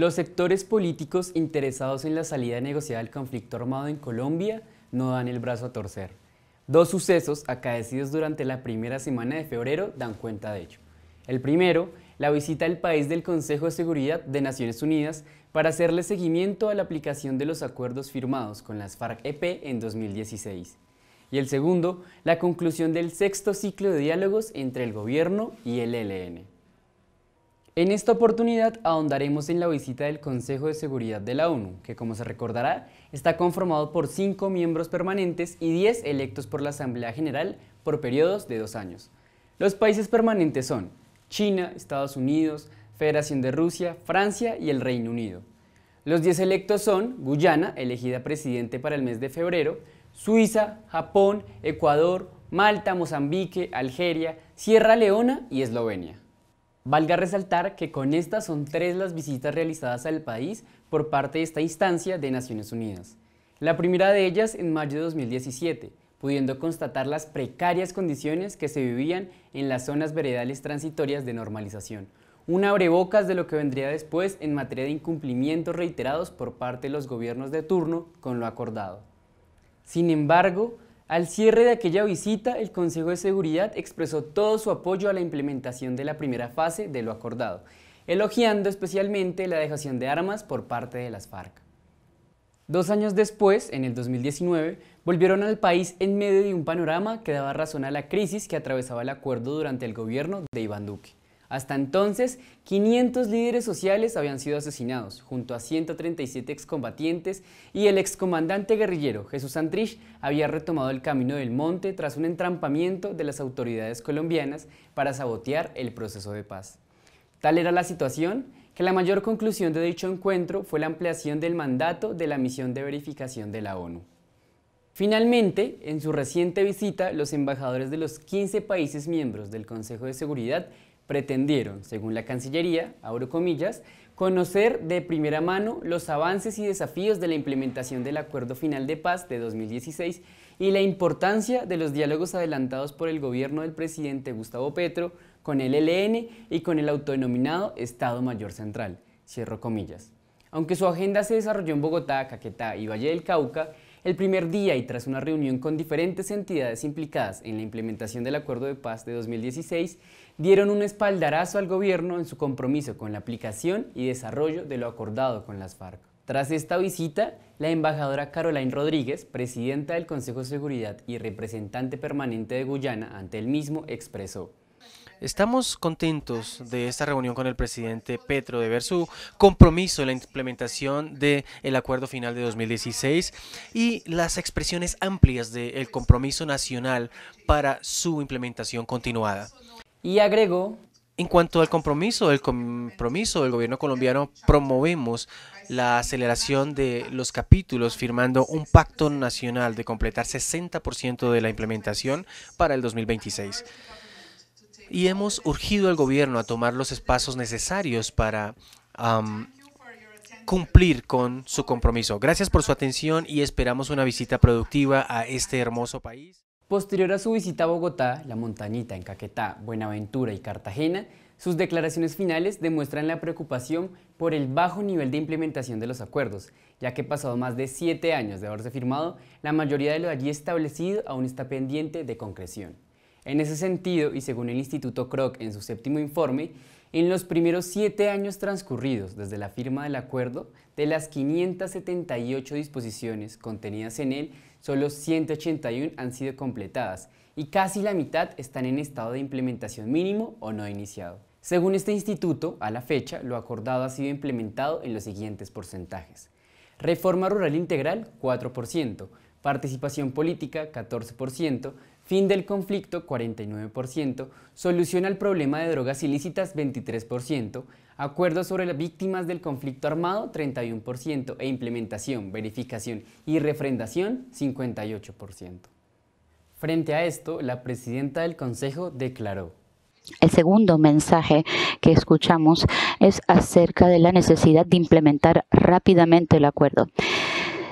Los sectores políticos interesados en la salida negociada del conflicto armado en Colombia no dan el brazo a torcer. Dos sucesos acaecidos durante la primera semana de febrero dan cuenta de ello. El primero, la visita al país del Consejo de Seguridad de Naciones Unidas para hacerle seguimiento a la aplicación de los acuerdos firmados con las FARC-EP en 2016. Y el segundo, la conclusión del sexto ciclo de diálogos entre el gobierno y el ELN. En esta oportunidad ahondaremos en la visita del Consejo de Seguridad de la ONU, que como se recordará, está conformado por cinco miembros permanentes y 10 electos por la Asamblea General por periodos de dos años. Los países permanentes son China, Estados Unidos, Federación de Rusia, Francia y el Reino Unido. Los 10 electos son Guyana, elegida presidente para el mes de febrero, Suiza, Japón, Ecuador, Malta, Mozambique, Algeria, Sierra Leona y Eslovenia. Valga resaltar que con estas son tres las visitas realizadas al país por parte de esta instancia de Naciones Unidas. La primera de ellas en mayo de 2017, pudiendo constatar las precarias condiciones que se vivían en las zonas veredales transitorias de normalización, un abrebocas de lo que vendría después en materia de incumplimientos reiterados por parte de los gobiernos de turno con lo acordado. Sin embargo, al cierre de aquella visita, el Consejo de Seguridad expresó todo su apoyo a la implementación de la primera fase de lo acordado, elogiando especialmente la dejación de armas por parte de las FARC. Dos años después, en el 2019, volvieron al país en medio de un panorama que daba razón a la crisis que atravesaba el acuerdo durante el gobierno de Iván Duque. Hasta entonces, 500 líderes sociales habían sido asesinados, junto a 137 excombatientes, y el excomandante guerrillero Jesús Santrich había retomado el camino del monte tras un entrampamiento de las autoridades colombianas para sabotear el proceso de paz. Tal era la situación que la mayor conclusión de dicho encuentro fue la ampliación del mandato de la misión de verificación de la ONU. Finalmente, en su reciente visita, los embajadores de los 15 países miembros del Consejo de Seguridad pretendieron, según la Cancillería, abro comillas, conocer de primera mano los avances y desafíos de la implementación del Acuerdo Final de Paz de 2016 y la importancia de los diálogos adelantados por el gobierno del presidente Gustavo Petro con el ELN y con el autodenominado Estado Mayor Central. Cierro comillas. Aunque su agenda se desarrolló en Bogotá, Caquetá y Valle del Cauca, el primer día y tras una reunión con diferentes entidades implicadas en la implementación del Acuerdo de Paz de 2016, dieron un espaldarazo al gobierno en su compromiso con la aplicación y desarrollo de lo acordado con las FARC. Tras esta visita, la embajadora Caroline Rodríguez, presidenta del Consejo de Seguridad y representante permanente de Guyana ante el mismo, expresó Estamos contentos de esta reunión con el presidente Petro de ver su compromiso en la implementación del acuerdo final de 2016 y las expresiones amplias del compromiso nacional para su implementación continuada. Y agregó en cuanto al compromiso, el compromiso del gobierno colombiano, promovemos la aceleración de los capítulos firmando un pacto nacional de completar 60% de la implementación para el 2026 y hemos urgido al gobierno a tomar los espacios necesarios para cumplir con su compromiso. Gracias por su atención y esperamos una visita productiva a este hermoso país. Posterior a su visita a Bogotá, La Montañita, en Caquetá, Buenaventura y Cartagena, sus declaraciones finales demuestran la preocupación por el bajo nivel de implementación de los acuerdos, ya que pasado más de siete años de haberse firmado, la mayoría de lo allí establecido aún está pendiente de concreción. En ese sentido, y según el Instituto CROC en su séptimo informe, en los primeros siete años transcurridos desde la firma del acuerdo, de las 578 disposiciones contenidas en él, solo 181 han sido completadas y casi la mitad están en estado de implementación mínimo o no iniciado. Según este instituto, a la fecha, lo acordado ha sido implementado en los siguientes porcentajes. Reforma rural integral, 4% participación política 14%, fin del conflicto 49%, solución al problema de drogas ilícitas 23%, acuerdos sobre las víctimas del conflicto armado 31% e implementación, verificación y refrendación 58%. Frente a esto, la presidenta del Consejo declaró. El segundo mensaje que escuchamos es acerca de la necesidad de implementar rápidamente el acuerdo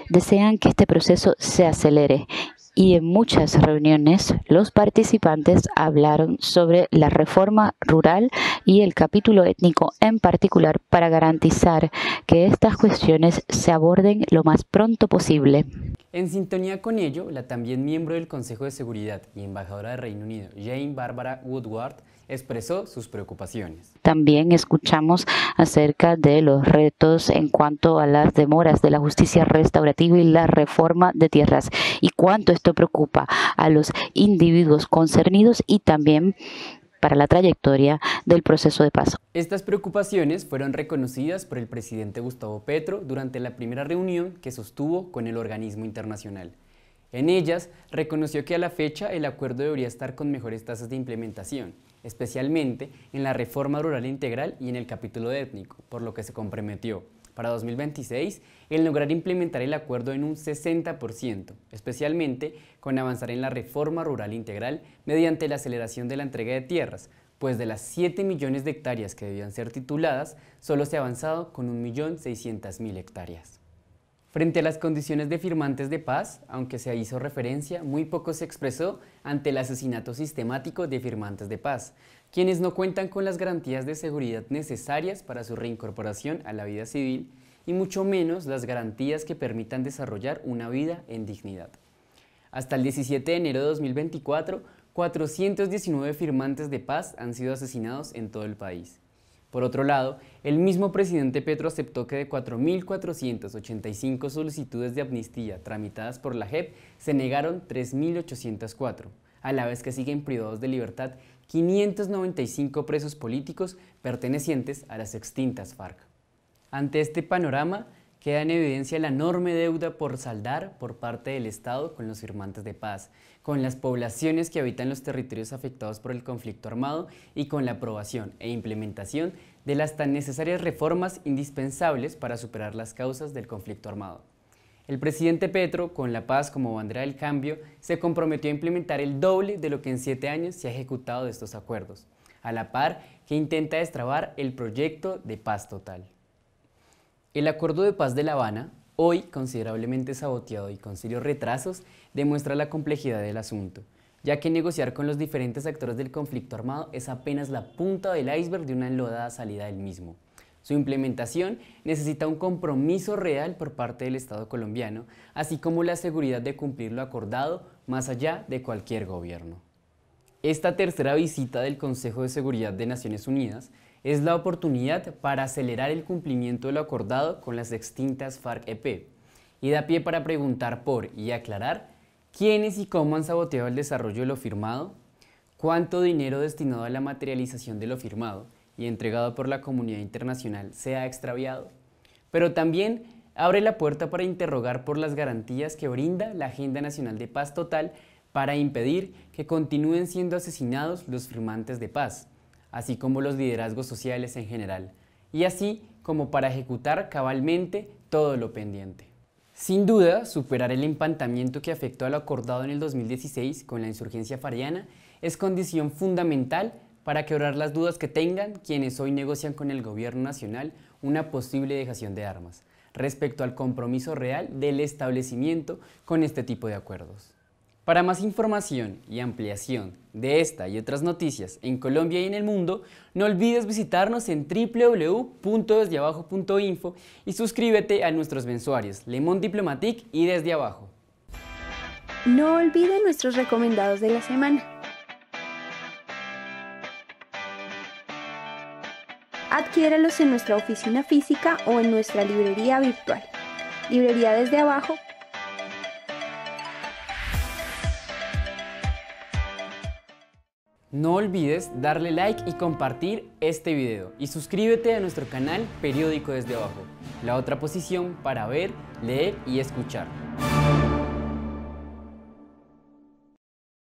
desean que este proceso se acelere y en muchas reuniones los participantes hablaron sobre la reforma rural y el capítulo étnico en particular para garantizar que estas cuestiones se aborden lo más pronto posible. En sintonía con ello, la también miembro del Consejo de Seguridad y embajadora de Reino Unido, Jane Barbara Woodward, expresó sus preocupaciones. También escuchamos acerca de los retos en cuanto a las demoras de la justicia restaurativa y la reforma de tierras y cuánto esto preocupa a los individuos concernidos y también para la trayectoria del proceso de paz. Estas preocupaciones fueron reconocidas por el presidente Gustavo Petro durante la primera reunión que sostuvo con el organismo internacional. En ellas reconoció que a la fecha el acuerdo debería estar con mejores tasas de implementación, especialmente en la reforma rural integral y en el capítulo étnico, por lo que se comprometió para 2026 el lograr implementar el acuerdo en un 60%, especialmente con avanzar en la reforma rural integral mediante la aceleración de la entrega de tierras, pues de las 7 millones de hectáreas que debían ser tituladas, solo se ha avanzado con 1.600.000 hectáreas. Frente a las condiciones de firmantes de paz, aunque se hizo referencia, muy poco se expresó ante el asesinato sistemático de firmantes de paz, quienes no cuentan con las garantías de seguridad necesarias para su reincorporación a la vida civil y mucho menos las garantías que permitan desarrollar una vida en dignidad. Hasta el 17 de enero de 2024, 419 firmantes de paz han sido asesinados en todo el país. Por otro lado, el mismo presidente Petro aceptó que de 4.485 solicitudes de amnistía tramitadas por la JEP, se negaron 3.804, a la vez que siguen privados de libertad 595 presos políticos pertenecientes a las extintas FARC. Ante este panorama, queda en evidencia la enorme deuda por saldar por parte del Estado con los firmantes de paz, con las poblaciones que habitan los territorios afectados por el conflicto armado y con la aprobación e implementación de las tan necesarias reformas indispensables para superar las causas del conflicto armado. El presidente Petro, con la paz como bandera del cambio, se comprometió a implementar el doble de lo que en siete años se ha ejecutado de estos acuerdos, a la par que intenta destrabar el proyecto de paz total. El Acuerdo de Paz de La Habana, hoy considerablemente saboteado y con serios retrasos, demuestra la complejidad del asunto, ya que negociar con los diferentes actores del conflicto armado es apenas la punta del iceberg de una enlodada salida del mismo. Su implementación necesita un compromiso real por parte del Estado colombiano, así como la seguridad de cumplir lo acordado más allá de cualquier gobierno. Esta tercera visita del Consejo de Seguridad de Naciones Unidas es la oportunidad para acelerar el cumplimiento de lo acordado con las extintas FARC-EP y da pie para preguntar por y aclarar quiénes y cómo han saboteado el desarrollo de lo firmado, cuánto dinero destinado a la materialización de lo firmado y entregado por la comunidad internacional se ha extraviado, pero también abre la puerta para interrogar por las garantías que brinda la Agenda Nacional de Paz Total para impedir que continúen siendo asesinados los firmantes de paz así como los liderazgos sociales en general, y así como para ejecutar cabalmente todo lo pendiente. Sin duda, superar el empantamiento que afectó a lo acordado en el 2016 con la insurgencia fariana es condición fundamental para quebrar las dudas que tengan quienes hoy negocian con el gobierno nacional una posible dejación de armas, respecto al compromiso real del establecimiento con este tipo de acuerdos. Para más información y ampliación de esta y otras noticias en Colombia y en el mundo, no olvides visitarnos en www.desdeabajo.info y suscríbete a nuestros mensuarios Le Monde Diplomatique y Desde Abajo. No olvides nuestros recomendados de la semana. adquiéralos en nuestra oficina física o en nuestra librería virtual. Librería desde abajo No olvides darle like y compartir este video y suscríbete a nuestro canal Periódico desde abajo, la otra posición para ver, leer y escuchar.